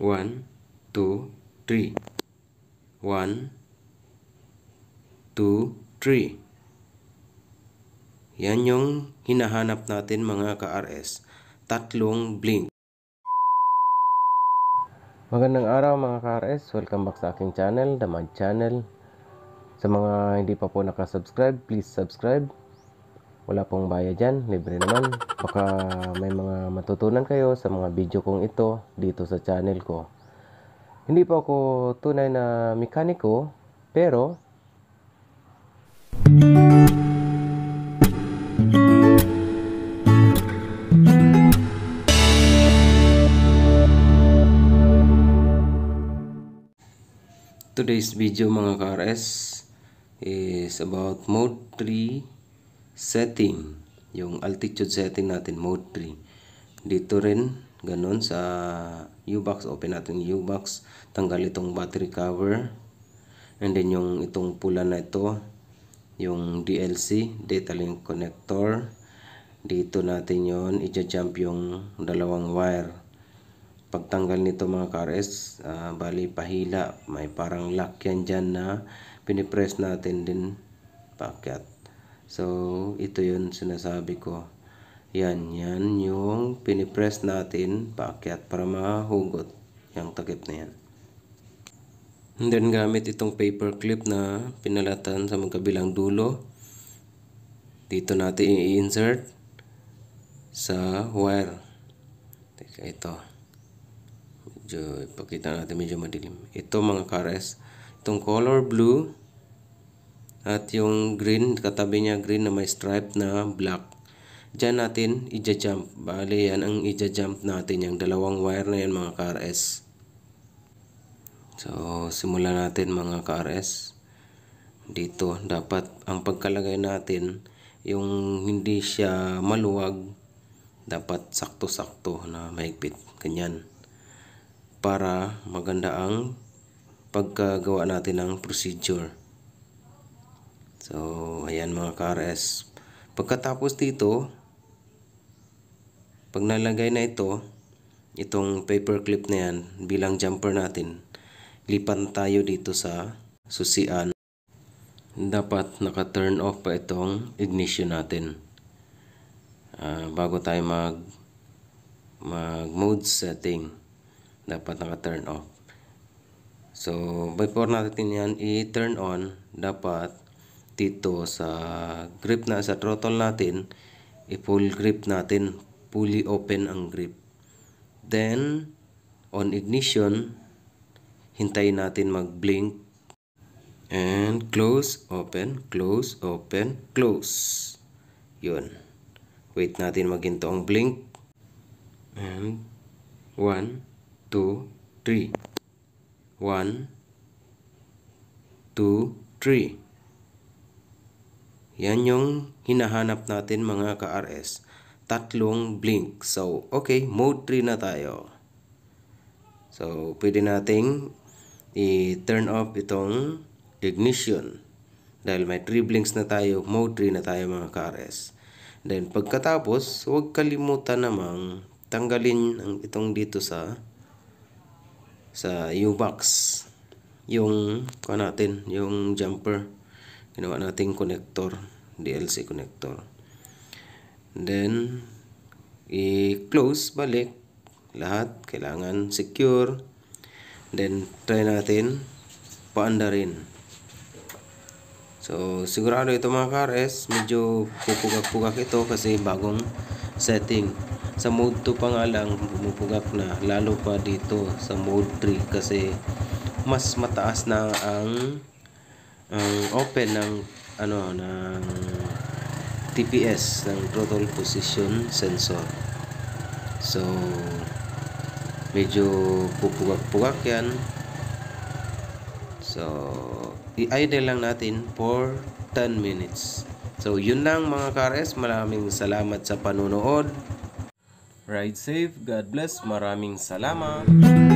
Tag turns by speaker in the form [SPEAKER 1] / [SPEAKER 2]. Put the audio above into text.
[SPEAKER 1] One, two, three. One, two, three. Yan yung hinahanap natin mga ka-RS. Tatlong blink. Magandang araw mga ka-RS. Welcome back sa aking channel, The Mad Channel. Sa mga hindi pa po nakasubscribe, please subscribe wala pong bayad yan libre naman baka may mga matutunan kayo sa mga video kong ito dito sa channel ko hindi pa ako tunay na mekaniko pero Today's video mga KRS is about mode 3 setting yung altitude setting natin mode 3 dito rin ganun sa U-box open natin yung U-box tanggal itong battery cover and then yung itong pula na ito yung DLC data link connector dito natin yon i-jump yung dalawang wire pagtanggal nito mga cars uh, ah, bali pahila may parang lock yan dyan na pinipress natin din packet So, ito yun sinasabi ko. Yan, yan yung pinipress natin paakyat para mahugot yung takip na yan. And then, gamit itong paper clip na pinalatan sa magkabilang dulo. Dito natin i-insert sa wire. Teka, ito. Medyo, ipakita natin medyo madilim. Ito mga kares. Itong color blue at yung green, katabi niya green na may stripe na black. Diyan natin ija-jump. Bali yan ang ija-jump natin. Yung dalawang wire na yan mga KRS So simulan natin mga KRS Dito dapat ang pagkalagay natin yung hindi siya maluwag dapat sakto-sakto na mahigpit kanyan para maganda ang pagkagawa natin ng procedure So, ayan mga kares. Pagkatapos dito, pag nalagay na ito, itong paper clip na yan bilang jumper natin, lipan tayo dito sa susian. Dapat naka-turn off pa itong ignition natin. Uh, bago tayo mag mag mode setting, dapat naka-turn off. So, before natin yan i-turn on, dapat dito sa grip na sa throttle natin i-full grip natin fully open ang grip then on ignition hintayin natin mag blink and close open close open close yun wait natin maginto ang blink and 1 2 3 1 2 3 yan yung hinahanap natin mga ka-RS. Tatlong blink. So, okay, mode 3 na tayo. So, pwede nating i-turn off itong ignition. Dahil may 3 blinks na tayo, mode 3 na tayo mga ka-RS. Then, pagkatapos, huwag kalimutan namang tanggalin ang itong dito sa sa U-box yung kuha natin yung jumper ginawa nating connector DLC connector then i-close balik lahat kailangan secure then try natin paanda rin so sigurado ito mga kares medyo pupugak-pugak ito kasi bagong setting sa mode 2 pa nga lang pumupugak na lalo pa dito sa mode 3 kasi mas mataas na ang ang open ng ano ng TPS ng throttle position sensor so medyo pupugak-pugak yan so i-idle lang natin for 10 minutes so yun lang mga kares maraming salamat sa panunood ride safe God bless maraming salamat